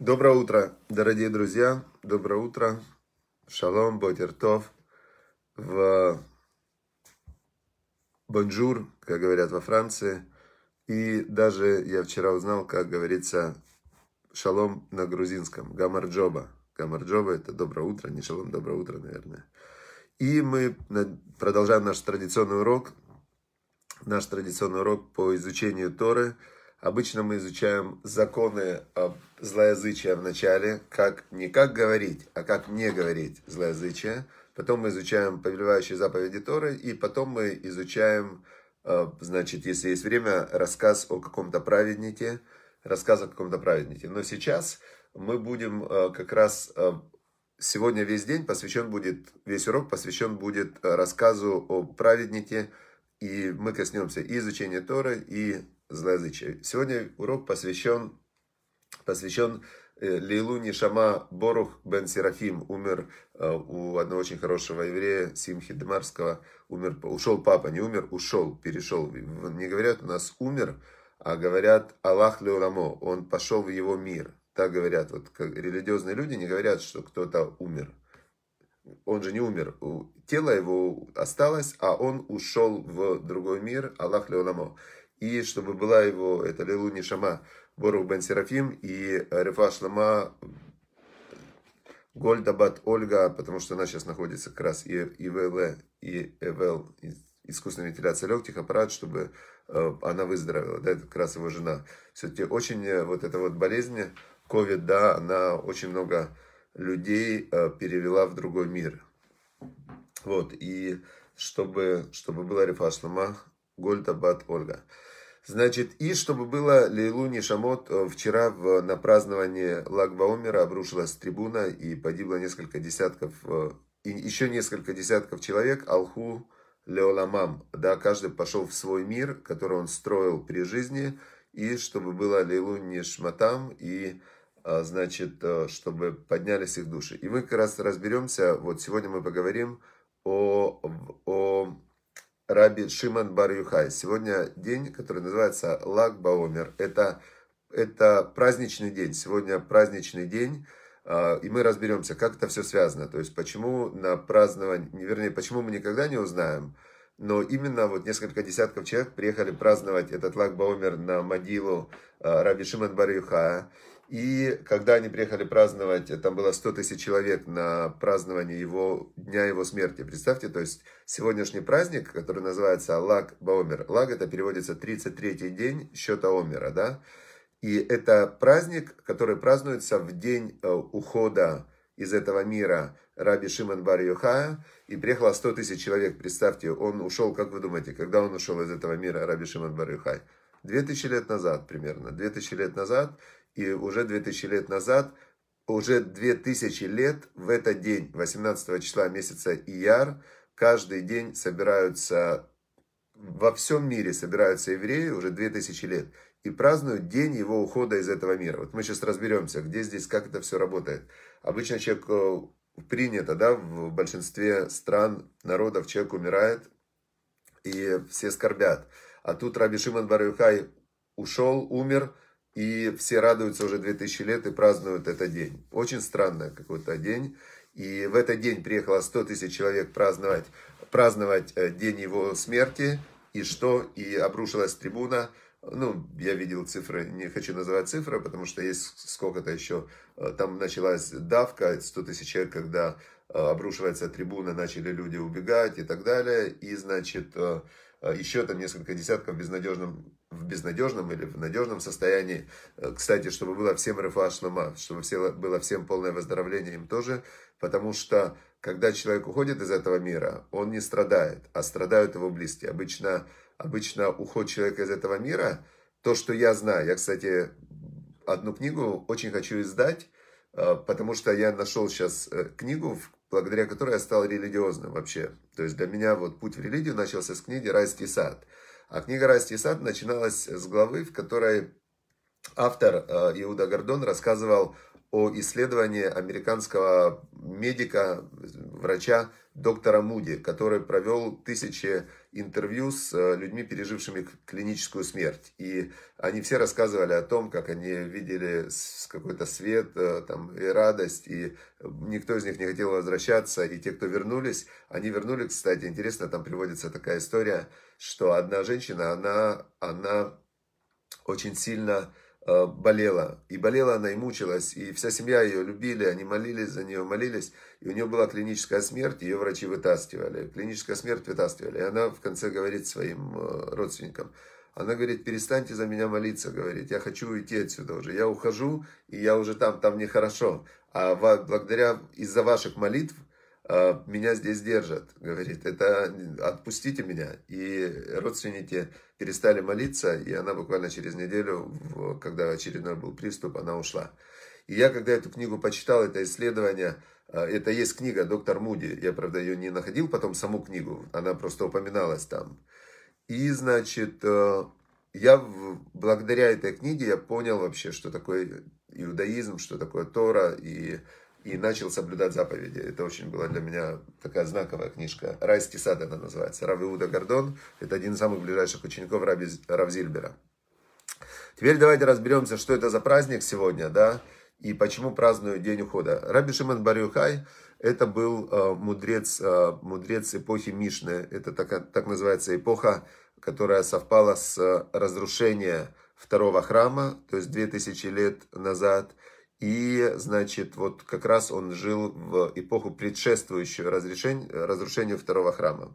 Доброе утро, дорогие друзья. Доброе утро. Шалом, Бодертов. В бонжур, как говорят во Франции. И даже я вчера узнал, как говорится шалом на грузинском. Гамарджоба. Гамарджоба это доброе утро, не шалом, доброе утро, наверное. И мы продолжаем наш традиционный урок. Наш традиционный урок по изучению Торы – Обычно мы изучаем законы об вначале, как не как говорить, а как не говорить злоязычие. Потом мы изучаем повелевающие заповеди Торы, и потом мы изучаем, э, значит, если есть время, рассказ о каком-то праведнике, рассказ о каком-то праведнике. Но сейчас мы будем э, как раз э, сегодня весь день посвящен будет, весь урок посвящен будет рассказу о праведнике, и мы коснемся и изучения Торы, и злоязычия. Сегодня урок посвящен, посвящен э, Лейлу Нишама Борух бен Серафим умер э, у одного очень хорошего еврея Симхи Демарского. Умер, ушел папа, не умер, ушел, перешел. Не говорят у нас умер, а говорят Аллах Леурамо, он пошел в его мир. Так говорят, вот как религиозные люди не говорят, что кто-то умер. Он же не умер, тело его осталось, а он ушел в другой мир, Аллах Леурамо и чтобы была его, это Лилу Нишама, Борух Бен Серафим и Рефа Шлама Гольдабат Ольга, потому что она сейчас находится как раз и ИВЛ, и ЭВЛ, искусственная вентиляция легких, аппарат, чтобы э, она выздоровела, да, это как раз его жена. Все-таки очень э, вот эта вот болезнь, ковид, да, она очень много людей э, перевела в другой мир. Вот, и чтобы, чтобы была рефашлама, Гольдабат Ольга. Значит, и чтобы было Лейлу Нишамот, э, вчера в, на праздновании Лагбаомера обрушилась трибуна и погибло несколько десятков, э, и еще несколько десятков человек, Алху Леоламам, да, каждый пошел в свой мир, который он строил при жизни, и чтобы было Лейлу Нишматам, и э, значит, чтобы поднялись их души. И мы как раз разберемся, вот сегодня мы поговорим о, о Раби Шиман бар -Юхай. Сегодня день, который называется Лаг Баомер. Это, это праздничный день. Сегодня праздничный день. А, и мы разберемся, как это все связано. То есть, почему на празднование, вернее, почему мы никогда не узнаем, но именно вот несколько десятков человек приехали праздновать этот Лаг Баумер на могилу а, Раби Шиман бар -Юхая. И когда они приехали праздновать, э, там было 100 тысяч человек на празднование его, дня его смерти. Представьте, то есть сегодняшний праздник, который называется Лаг Баомер. Лаг это переводится 33-й день счета Омера, да? И это праздник, который празднуется в день э, ухода из этого мира Раби Шимон Бар Юхая, и приехало 100 тысяч человек, представьте, он ушел, как вы думаете, когда он ушел из этого мира Раби Шимон Бар Юхай? 2000 лет назад примерно, 2000 лет назад, и уже 2000 лет назад, уже 2000 лет в этот день, 18 числа месяца Ияр, каждый день собираются, во всем мире собираются евреи уже 2000 лет и празднуют день его ухода из этого мира. Вот мы сейчас разберемся, где здесь, как это все работает. Обычно человек э, принято, да, в большинстве стран, народов человек умирает, и все скорбят. А тут Раби Шимон Барюхай ушел, умер, и все радуются уже 2000 лет и празднуют этот день. Очень странный какой-то день. И в этот день приехало 100 тысяч человек праздновать, праздновать э, день его смерти. И что? И обрушилась трибуна. Ну, я видел цифры, не хочу называть цифры, потому что есть сколько-то еще. Э, там началась давка, 100 тысяч человек, когда э, обрушивается трибуна, начали люди убегать и так далее. И, значит, Э, еще там несколько десятков в безнадежном, в безнадежном или в надежном состоянии. Э, кстати, чтобы было всем рефуа чтобы все, было всем полное выздоровление им тоже, потому что когда человек уходит из этого мира, он не страдает, а страдают его близкие. Обычно, обычно уход человека из этого мира, то, что я знаю, я, кстати, одну книгу очень хочу издать, э, потому что я нашел сейчас книгу, в благодаря которой я стал религиозным вообще. То есть для меня вот путь в религию начался с книги «Райский сад». А книга «Райский сад» начиналась с главы, в которой автор э, Иуда Гордон рассказывал о исследовании американского медика, врача доктора Муди, который провел тысячи интервью с э, людьми, пережившими клиническую смерть. И они все рассказывали о том, как они видели какой-то свет э, там, и радость, и э, никто из них не хотел возвращаться. И те, кто вернулись, они вернулись, кстати, интересно, там приводится такая история, что одна женщина, она, она очень сильно Э, болела. И болела она, и мучилась. И вся семья ее любили, они молились за нее, молились. И у нее была клиническая смерть, ее врачи вытаскивали. Клиническая смерть вытаскивали. И она в конце говорит своим э, родственникам, она говорит, перестаньте за меня молиться, говорит, я хочу уйти отсюда уже. Я ухожу, и я уже там, там нехорошо. А благодаря, из-за ваших молитв Э, меня здесь держат, говорит, это отпустите меня. И родственники перестали молиться, и она буквально через неделю, когда очередной был приступ, она ушла. И я, когда эту книгу почитал, это исследование, э, это есть книга «Доктор Муди», я, правда, ее не находил потом, саму книгу, она просто упоминалась там. И, значит, э, я благодаря этой книге я понял вообще, что такое иудаизм, что такое Тора, и и начал соблюдать заповеди. Это очень была для меня такая знаковая книжка. «Райский сад» она называется. Рав Иуда Гордон – это один из самых ближайших учеников Равзильбера. Теперь давайте разберемся, что это за праздник сегодня, да, и почему празднуют День ухода. Раби Шимон Барюхай – это был э, мудрец, э, мудрец эпохи Мишны. Это так, так называется эпоха, которая совпала с разрушением второго храма, то есть 2000 лет назад – и, значит, вот как раз он жил в эпоху предшествующего разрушению второго храма.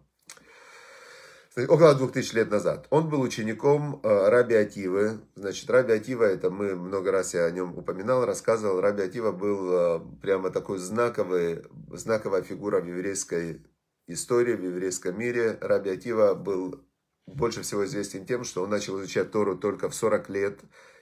Около двух тысяч лет назад. Он был учеником э, Раби Ативы. Значит, Раби Атива, это мы много раз я о нем упоминал, рассказывал. Раби Атива был э, прямо такой знаковый, знаковая фигура в еврейской истории, в еврейском мире. Раби Атива был больше всего известен тем, что он начал изучать Тору только в 40 лет.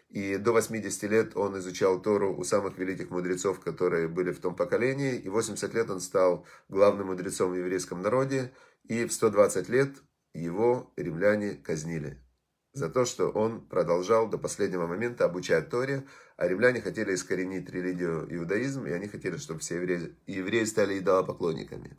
И до 80 лет он изучал Тору у самых великих мудрецов, которые были в том поколении. И 80 лет он стал главным мудрецом в еврейском народе. И в 120 лет его римляне казнили за то, что он продолжал до последнего момента обучать Торе, а римляне хотели искоренить религию иудаизм, и они хотели, чтобы все евреи, евреи стали идолопоклонниками.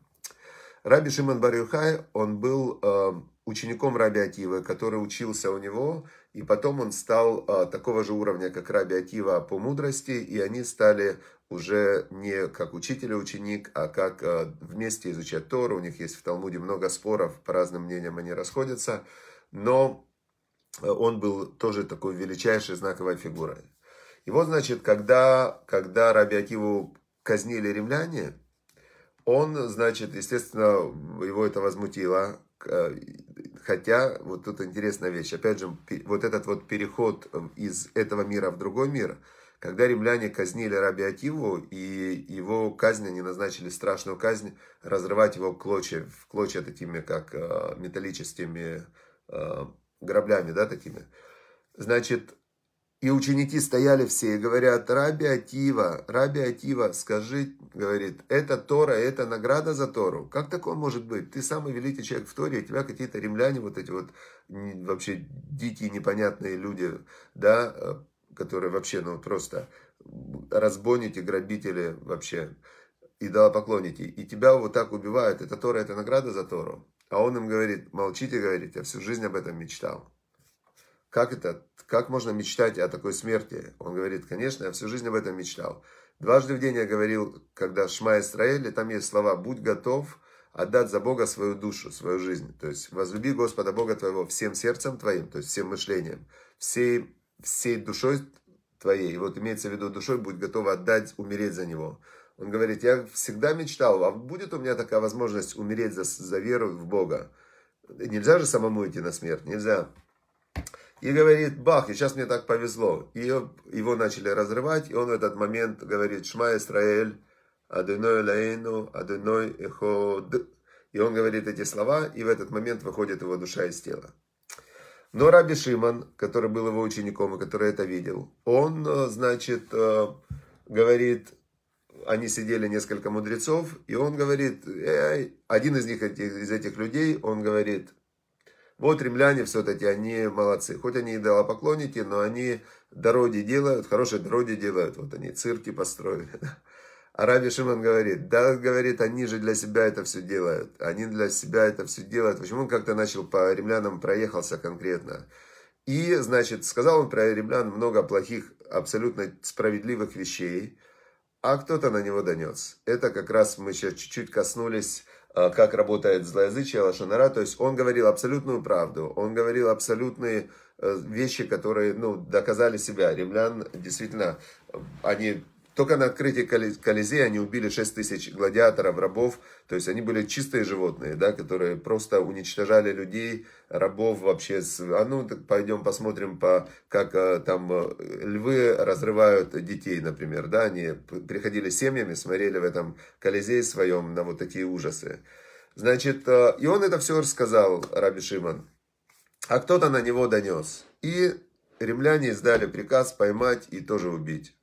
Раби Шимон Барюхай, он был э, учеником Раби Акивы, который учился у него, и потом он стал а, такого же уровня, как Раби Акива по мудрости, и они стали уже не как учитель и ученик, а как а, вместе изучать Тору. У них есть в Талмуде много споров, по разным мнениям они расходятся. Но а, он был тоже такой величайшей знаковой фигурой. И вот, значит, когда, когда Раби Акиву казнили римляне, он, значит, естественно, его это возмутило. Хотя, вот тут интересная вещь, опять же, вот этот вот переход э, из этого мира в другой мир, когда римляне казнили раби Акиву, и его казнь, они назначили страшную казнь, разрывать его клочья, в клочья такими, как э, металлическими э, граблями, да, такими. Значит, и ученики стояли все и говорят, Раби Атива, Раби Атива, скажи, говорит, это Тора, это награда за Тору. Как такое может быть? Ты самый великий человек в Торе, и тебя какие-то римляне, вот эти вот вообще дикие, непонятные люди, да, э, которые вообще, ну, просто разбойники, грабители вообще, идолопоклонники. И тебя вот так убивают, это Тора, это награда за Тору. А он им говорит, молчите, говорит, я всю жизнь об этом мечтал. Как это? Как можно мечтать о такой смерти? Он говорит, конечно, я всю жизнь об этом мечтал. Дважды в день я говорил, когда Шма Исраэль, там есть слова «Будь готов отдать за Бога свою душу, свою жизнь». То есть «Возлюби Господа Бога твоего всем сердцем твоим», то есть всем мышлением, всей, всей душой твоей. И вот имеется в виду душой, будь готов отдать, умереть за Него. Он говорит, я всегда мечтал, а будет у меня такая возможность умереть за, за веру в Бога? Нельзя же самому идти на смерть, нельзя. И говорит, бах, и сейчас мне так повезло. И его начали разрывать, и он в этот момент говорит, Шма Исраэль, Адуной Лаэйну, Адуной Эход. И он говорит эти слова, и в этот момент выходит его душа из тела. Но Раби Шиман, который был его учеником и который это видел, он, э, значит, э, говорит, они сидели несколько мудрецов, и он говорит, э, один из них, из этих людей, он говорит, вот римляне все-таки, они молодцы. Хоть они и идолопоклонники, но они дороги делают, хорошие дороги делают. Вот они цирки построили. А Раби говорит, да, говорит, они же для себя это все делают. Они для себя это все делают. Почему он как-то начал по римлянам проехался конкретно? И, значит, сказал он про римлян много плохих, абсолютно справедливых вещей. А кто-то на него донес. Это как раз мы сейчас чуть-чуть коснулись Э, как работает злоязычие лошонара. То есть он говорил абсолютную правду, он говорил абсолютные э, вещи, которые ну, доказали себя. Римлян действительно, они только на открытии Колизея они убили 6 тысяч гладиаторов, рабов. То есть они были чистые животные, да, которые просто уничтожали людей, рабов вообще. С... А ну, так пойдем посмотрим, по, как э, там э, львы разрывают детей, например. Да, они приходили семьями, смотрели в этом Колизее своем на вот такие ужасы. Значит, э, и он это все рассказал, Раби Шиман. А кто-то на него донес. И римляне издали приказ поймать и тоже убить.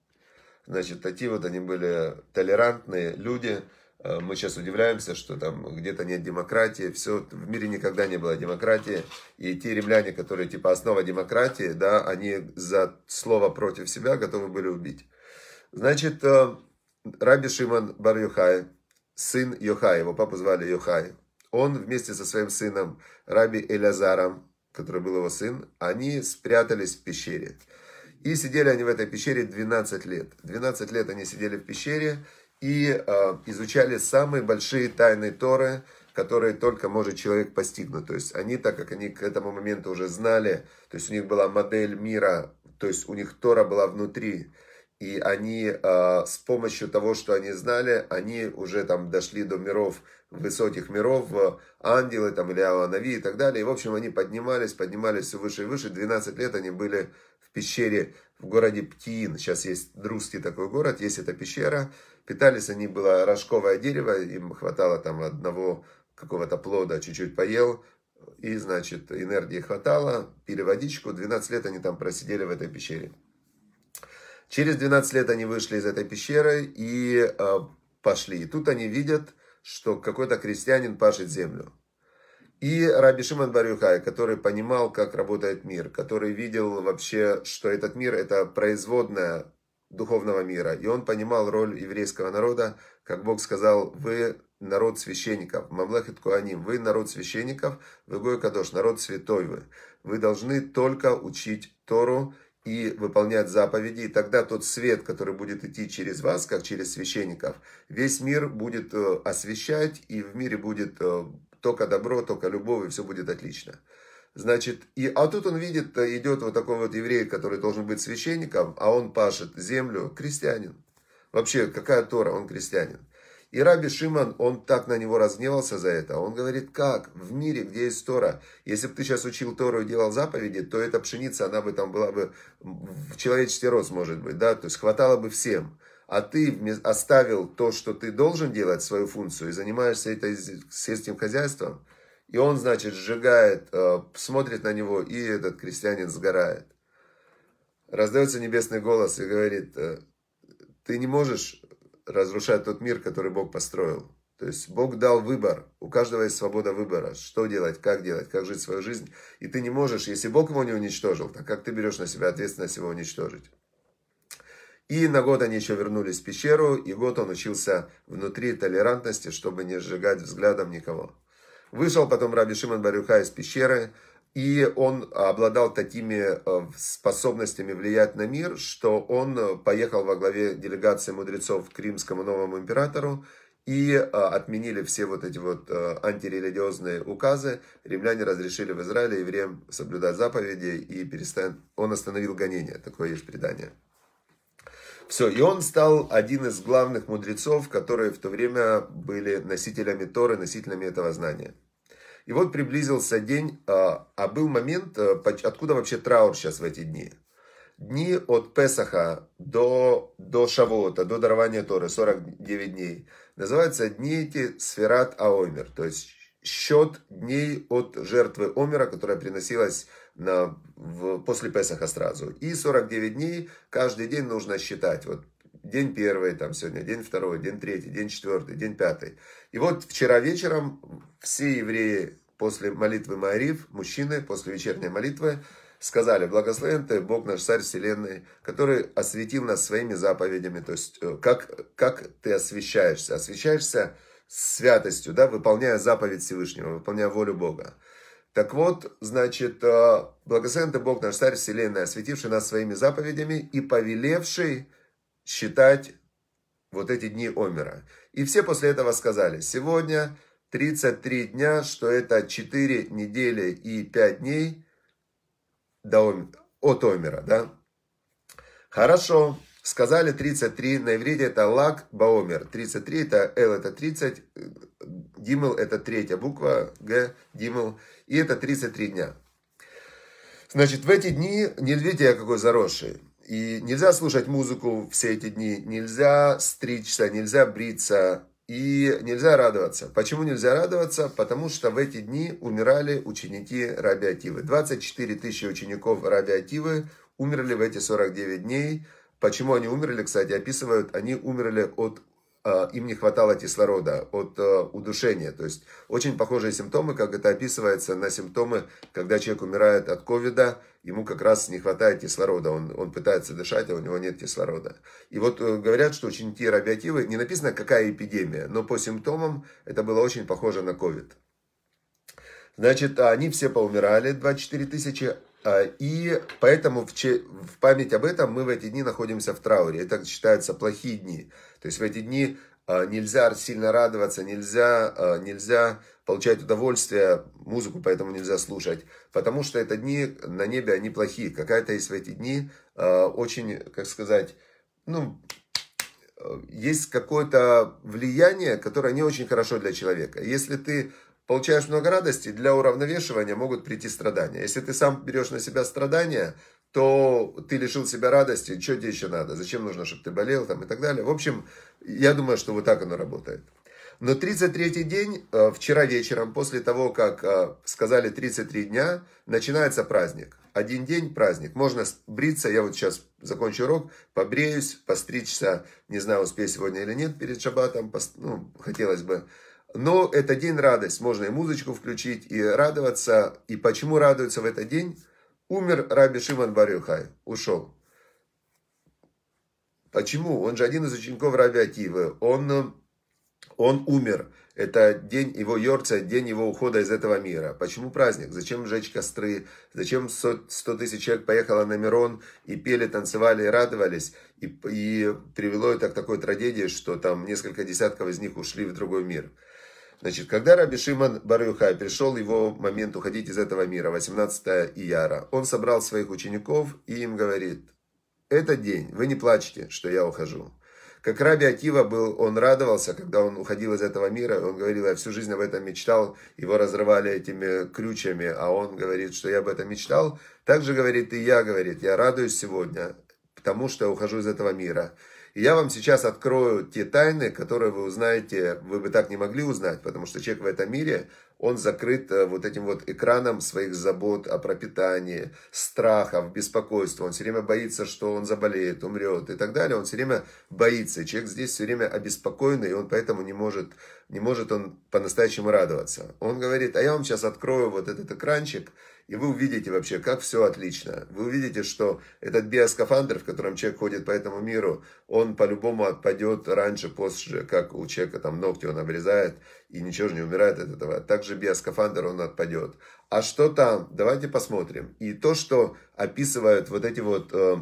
Значит, такие вот они были толерантные люди. Э, мы сейчас удивляемся, что там где-то нет демократии. Все, в мире никогда не было демократии. И те римляне, которые типа основа демократии, да, они за слово против себя готовы были убить. Значит, э, Раби Шимон бар Йохай, сын Йохай, его папу звали Йохай, он вместе со своим сыном Раби Элязаром, который был его сын, они спрятались в пещере. И сидели они в этой пещере 12 лет. 12 лет они сидели в пещере и э, изучали самые большие тайны Торы, которые только может человек постигнуть. То есть они, так как они к этому моменту уже знали, то есть у них была модель мира, то есть у них Тора была внутри, и они э, с помощью того, что они знали, они уже там дошли до миров, высоких миров, э, ангелы там или Аванави и так далее. И, в общем, они поднимались, поднимались все выше и выше. 12 лет они были в пещере в городе Птиин. Сейчас есть русский такой город, есть эта пещера. Питались они, было рожковое дерево, им хватало там одного какого-то плода, чуть-чуть поел, и, значит, энергии хватало, пили водичку. 12 лет они там просидели в этой пещере. Через 12 лет они вышли из этой пещеры и э, пошли. И тут они видят, что какой-то крестьянин пашет землю. И Раби Шимон Барюхай, который понимал, как работает мир, который видел вообще, что этот мир – это производная духовного мира. И он понимал роль еврейского народа, как Бог сказал, вы народ священников, Мамлахит Куаним, вы народ священников, вы Гой Кадош, народ святой вы. Вы должны только учить Тору, и выполнять заповеди, и тогда тот свет, который будет идти через вас, как через священников, весь мир будет э, освещать, и в мире будет э, только добро, только любовь, и все будет отлично. Значит, и, а тут он видит, э, идет вот такой вот еврей, который должен быть священником, а он пашет землю, крестьянин. Вообще, какая Тора, он крестьянин. И Раби Шиман, он так на него разгневался за это. Он говорит, как? В мире, где есть Тора. Если бы ты сейчас учил Тору и делал заповеди, то эта пшеница, она бы там была бы в человеческий рост, может быть, да? То есть хватало бы всем. А ты оставил то, что ты должен делать, свою функцию, и занимаешься это сельским хозяйством. И он, значит, сжигает, э, смотрит на него, и этот крестьянин сгорает. Раздается небесный голос и говорит, «Э, ты не можешь разрушать тот мир, который Бог построил. То есть Бог дал выбор. У каждого есть свобода выбора. Что делать, как делать, как жить свою жизнь. И ты не можешь, если Бог его не уничтожил, так как ты берешь на себя ответственность его уничтожить. И на год они еще вернулись в пещеру, и год он учился внутри толерантности, чтобы не сжигать взглядом никого. Вышел потом Раби Шимон Барюха из пещеры, и он обладал такими э, способностями влиять на мир, что он э, поехал во главе делегации мудрецов к римскому новому императору и э, отменили все вот эти вот антирелигиозные указы. Римляне разрешили в Израиле евреям соблюдать заповеди и перестан... он остановил гонение, такое есть предание. Все, и он стал один из главных мудрецов, которые в то время были носителями Торы, носителями этого знания. И вот приблизился день, а, а был момент, э, откуда вообще траур сейчас в эти дни? Дни от Песаха до, до Шавота, до дарования Торы, 49 дней, называются дни эти Сферат Аомер, то есть счет дней от жертвы Омера, которая приносилась на, в, после Песаха сразу. И 49 дней каждый день нужно считать. Вот день первый, там сегодня день второй, день третий, день четвертый, день пятый. И вот вчера вечером все евреи после молитвы майриф мужчины после вечерней молитвы, сказали, благословен ты, Бог наш, Царь Вселенной, который осветил нас своими заповедями. То есть, э, как, как ты освещаешься? Освещаешься святостью, да, выполняя заповедь Всевышнего, выполняя волю Бога. Так вот, значит, э, благословен ты Бог наш, Царь Вселенной, осветивший нас своими заповедями и повелевший считать вот эти дни Омера. И все после этого сказали, сегодня 33 дня, что это 4 недели и 5 дней до, Ом... от Омера, да? Хорошо, сказали 33, на иврите это лак баомер, 33 это Л это 30, гимл это третья буква, Г, гимл, и это 33 дня. Значит, в эти дни, не видите, я какой заросший, и нельзя слушать музыку все эти дни, нельзя стричься, нельзя бриться и нельзя радоваться. Почему нельзя радоваться? Потому что в эти дни умирали ученики Раби Акивы. 24 тысячи учеников Раби Акивы умерли в эти 49 дней. Почему они умерли, кстати, описывают, они умерли от Э, им не хватало кислорода от э, удушения. То есть очень похожие симптомы, как это описывается, на симптомы, когда человек умирает от ковида, ему как раз не хватает кислорода. Он, он пытается дышать, а у него нет кислорода. И вот э, говорят, что ученики Рабиативы, не написано, какая эпидемия, но по симптомам это было очень похоже на ковид. Значит, они все поумирали, 24 тысячи, а, и поэтому в, че, в память об этом мы в эти дни находимся в трауре. Это считается плохие дни. То есть в эти дни а, нельзя сильно радоваться, нельзя, а, нельзя получать удовольствие, музыку поэтому нельзя слушать, потому что это дни на небе, они плохие. Какая-то из в эти дни очень, как сказать, ну, э, есть какое-то влияние, которое не очень хорошо для человека. Если ты Получаешь много радости, для уравновешивания могут прийти страдания. Если ты сам берешь на себя страдания, то ты лишил себя радости, что тебе еще надо, зачем нужно, чтобы ты болел там и так далее. В общем, я думаю, что вот так оно работает. Но 33-й день, э, вчера вечером, после того, как э, сказали 33 дня, начинается праздник. Один день праздник. Можно бриться, я вот сейчас закончу урок, побреюсь, постричься, не знаю, успею сегодня или нет перед шабатом, ну, хотелось бы. Но это день радость. Можно и музычку включить, и радоваться. И почему радуются в этот день? Умер Раби Шимон Барюхай. Ушел. Почему? Он же один из учеников Раби Ативы. Он, он умер. Это день его Йорца, день его ухода из этого мира. Почему праздник? Зачем жечь костры? Зачем 100 тысяч человек поехало на Мирон и пели, танцевали и радовались? И, и привело это к такой трагедии, что там несколько десятков из них ушли в другой мир. Значит, когда Раби Шимон Барюхай пришел его момент уходить из этого мира, 18 ияра, он собрал своих учеников и им говорит, этот день, вы не плачьте, что я ухожу». Как Раби Акива был, он радовался, когда он уходил из этого мира, он говорил, я всю жизнь об этом мечтал, его разрывали этими крючами, а он говорит, что я об этом мечтал. Также говорит и я, говорит, я радуюсь сегодня тому, что я ухожу из этого мира я вам сейчас открою те тайны, которые вы узнаете, вы бы так не могли узнать, потому что человек в этом мире, он закрыт э, вот этим вот экраном своих забот о пропитании, страхов, беспокойства. Он все время боится, что он заболеет, умрет и так далее. Он все время боится. Человек здесь все время обеспокоенный, и он поэтому не может, не может он по-настоящему радоваться. Он говорит, а я вам сейчас открою вот этот экранчик, и вы увидите вообще, как все отлично. Вы увидите, что этот биоскафандр, в котором человек ходит по этому миру, он по-любому отпадет раньше, позже, как у человека там ногти он обрезает, и ничего же не умирает от этого. Также биоскафандр, он отпадет. А что там? Давайте посмотрим. И то, что описывают вот эти вот э,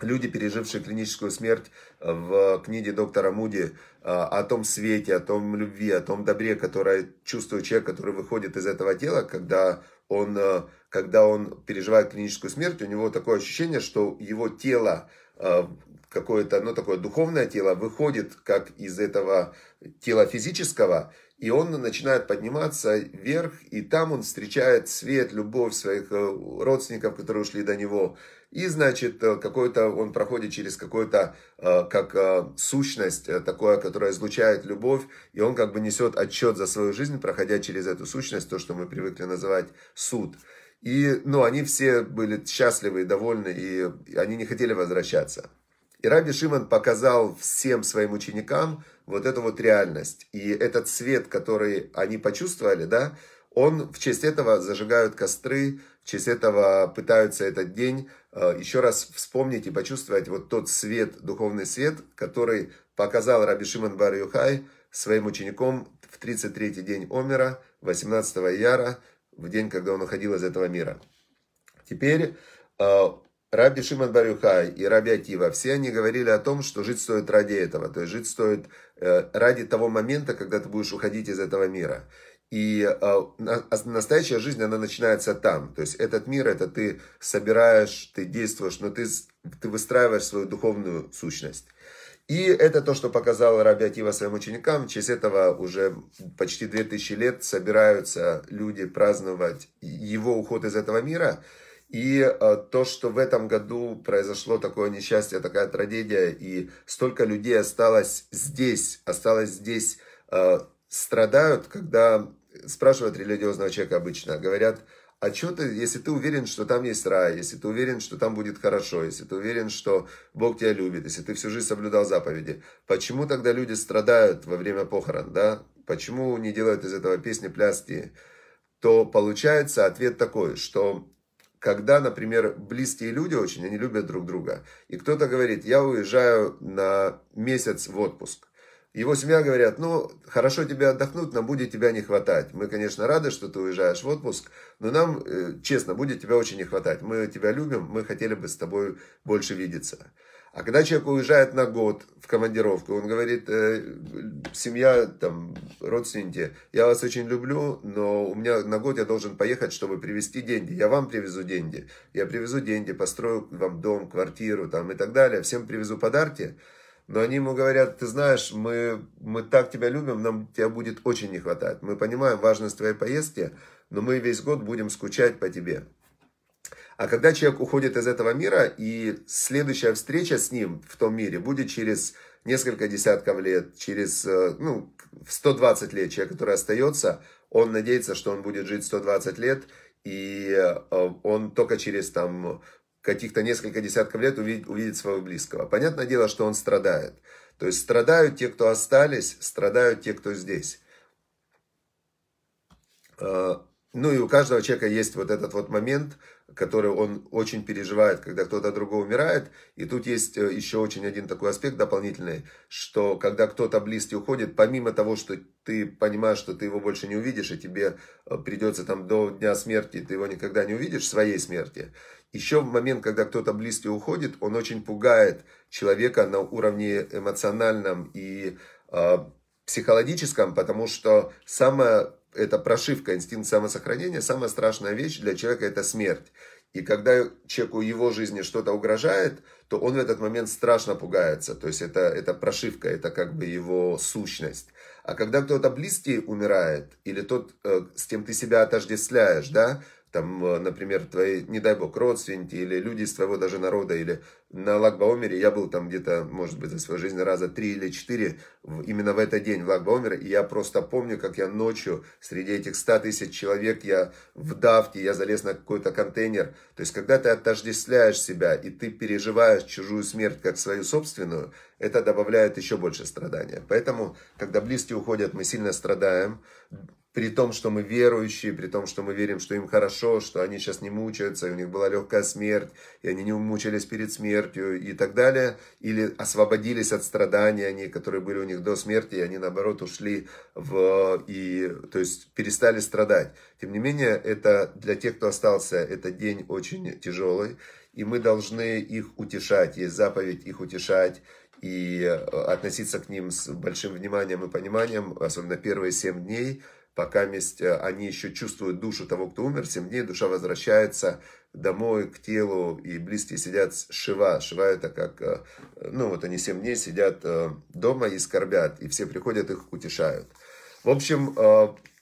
люди, пережившие клиническую смерть э, в книге доктора Муди э, о том свете, о том любви, о том добре, которое чувствует человек, который выходит из этого тела, когда он, э, когда он переживает клиническую смерть, у него такое ощущение, что его тело, э, какое-то, ну, такое духовное тело выходит как из этого тела физического, и он начинает подниматься вверх, и там он встречает свет, любовь своих э, родственников, которые ушли до него, и, значит, э, какой-то он проходит через какую-то, э, как э, сущность такое, которая излучает любовь, и он как бы несет отчет за свою жизнь, проходя через эту сущность, то, что мы привыкли называть суд. И, ну, они все были счастливы и довольны, и они не хотели возвращаться. И Раби Шимон показал всем своим ученикам вот эту вот реальность. И этот свет, который они почувствовали, да, он в честь этого зажигают костры, в честь этого пытаются этот день э, еще раз вспомнить и почувствовать вот тот свет, духовный свет, который показал Раби Шимон бар Юхай своим учеником в 33-й день Омера, 18 Яра, в день, когда он уходил из этого мира. Теперь э, Раби Шимон бар Юхай и Раби Атива, все они говорили о том, что жить стоит ради этого, то есть жить стоит э, ради того момента, когда ты будешь уходить из этого мира. И а, а настоящая жизнь, она начинается там. То есть этот мир, это ты собираешь, ты действуешь, но ты, ты выстраиваешь свою духовную сущность. И это то, что показал Раби Акива своим ученикам. Через этого уже почти 2000 лет собираются люди праздновать его уход из этого мира. И а, то, что в этом году произошло такое несчастье, такая трагедия, и столько людей осталось здесь, осталось здесь страдают, когда спрашивают религиозного человека обычно, говорят, а что ты, если ты уверен, что там есть рай, если ты уверен, что там будет хорошо, если ты уверен, что Бог тебя любит, если ты всю жизнь соблюдал заповеди, почему тогда люди страдают во время похорон, да? Почему не делают из этого песни, пляски? То получается ответ такой, что когда, например, близкие люди очень, они любят друг друга, и кто-то говорит, я уезжаю на месяц в отпуск – его семья говорят, ну, хорошо тебе отдохнуть, нам будет тебя не хватать. Мы, конечно, рады, что ты уезжаешь в отпуск, но нам, э, честно, будет тебя очень не хватать. Мы тебя любим, мы хотели бы с тобой больше видеться. А когда человек уезжает на год в командировку, он говорит, э, семья, там, родственники, я вас очень люблю, но у меня на год я должен поехать, чтобы привезти деньги. Я вам привезу деньги. Я привезу деньги, построю вам дом, квартиру там, и так далее. Всем привезу подарки но они ему говорят, ты знаешь, мы, мы так тебя любим, нам тебя будет очень не хватать. Мы понимаем важность твоей поездки, но мы весь год будем скучать по тебе. А когда человек уходит из этого мира, и следующая встреча с ним в том мире будет через несколько десятков лет, через э, ну, 120 лет человек, который остается, он надеется, что он будет жить 120 лет, и э, он только через там каких-то несколько десятков лет увидеть, увидеть своего близкого. Понятное дело, что он страдает. То есть страдают те, кто остались, страдают те, кто здесь. Э, ну и у каждого человека есть вот этот вот момент – который он очень переживает, когда кто-то другой умирает. И тут есть э, еще очень один такой аспект дополнительный, что когда кто-то близкий уходит, помимо того, что ты понимаешь, что ты его больше не увидишь, и тебе э, придется там до дня смерти, ты его никогда не увидишь, своей смерти, еще в момент, когда кто-то близкий уходит, он очень пугает человека на уровне эмоциональном и э, психологическом, потому что самое это прошивка, инстинкт самосохранения, самая страшная вещь для человека – это смерть. И когда человеку его жизни что-то угрожает, то он в этот момент страшно пугается. То есть это, это прошивка, это как бы его сущность. А когда кто-то близкий умирает, или тот, э, с кем ты себя отождествляешь, да, там, э, например, твои, не дай бог, родственники или люди из твоего даже народа, или на Лагбаумере я был там где-то, может быть, за свою жизнь раза три или четыре, именно в этот день в Лагбаумере и я просто помню, как я ночью среди этих ста тысяч человек, я в давке, я залез на какой-то контейнер, то есть, когда ты отождествляешь себя, и ты переживаешь чужую смерть как свою собственную, это добавляет еще больше страдания. Поэтому, когда близкие уходят, мы сильно страдаем, при том, что мы верующие, при том, что мы верим, что им хорошо, что они сейчас не мучаются, и у них была легкая смерть, и они не мучились перед смертью и так далее, или освободились от страданий, они, которые были у них до смерти, и они, наоборот, ушли в... и, то есть, перестали страдать. Тем не менее, это для тех, кто остался, это день очень тяжелый, и мы должны их утешать, есть заповедь их утешать, и э, относиться к ним с большим вниманием и пониманием, особенно первые семь дней – пока месть, э, они еще чувствуют душу того, кто умер, семь дней душа возвращается домой к телу, и близкие сидят шива. Шива это как, э, ну вот они семь дней сидят э, дома и скорбят, и все приходят их утешают. В общем,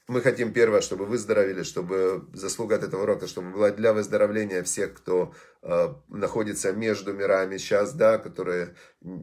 мы хотим, первое, чтобы выздоровели, чтобы заслуга от этого урока, чтобы была для выздоровления всех, кто э, находится между мирами сейчас, да, которые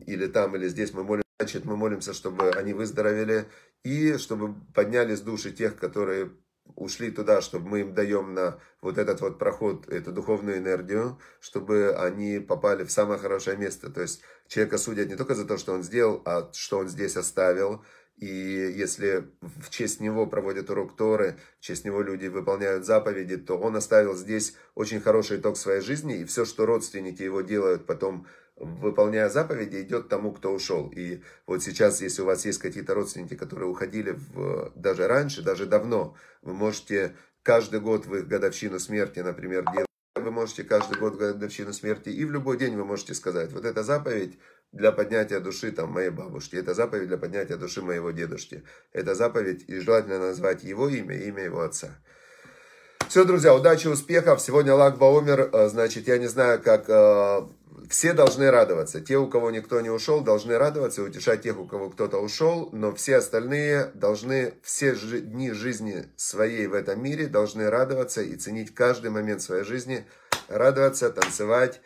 или там, или здесь, мы молимся. Значит, мы молимся, чтобы они выздоровели и чтобы поднялись души тех, которые ушли туда, чтобы мы им даем на вот этот вот проход, эту духовную энергию, чтобы они попали в самое хорошее место. То есть человека судят не только за то, что он сделал, а что он здесь оставил. И если в честь него проводят урок Торы, в честь него люди выполняют заповеди, то он оставил здесь очень хороший итог своей жизни, и все, что родственники его делают потом – выполняя заповеди, идет тому, кто ушел. И вот сейчас, если у вас есть какие-то родственники, которые уходили в, даже раньше, даже давно, вы можете каждый год в их годовщину смерти, например, делать, вы можете каждый год годовщину смерти, и в любой день вы можете сказать, вот эта заповедь для поднятия души там, моей бабушки, это заповедь для поднятия души моего дедушки, это заповедь, и желательно назвать его имя и имя его отца. Все, друзья, удачи, успехов. Сегодня Лагба умер, э, значит, я не знаю, как э, все должны радоваться. Те, у кого никто не ушел, должны радоваться, и утешать тех, у кого кто-то ушел, но все остальные должны все дни жизни своей в этом мире должны радоваться и ценить каждый момент своей жизни, радоваться, танцевать,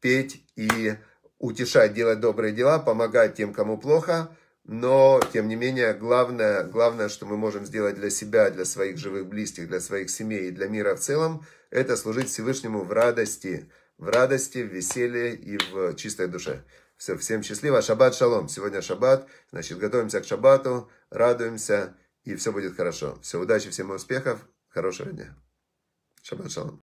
петь и утешать, делать добрые дела, помогать тем, кому плохо. Но, тем не менее, главное, главное, что мы можем сделать для себя, для своих живых близких, для своих семей и для мира в целом, это служить Всевышнему в радости – в радости, в веселье и в чистой душе. Все, всем счастливо. Шаббат шалом. Сегодня шаббат, значит, готовимся к шаббату, радуемся, и все будет хорошо. Все, удачи, всем успехов, хорошего дня. Шаббат шалом.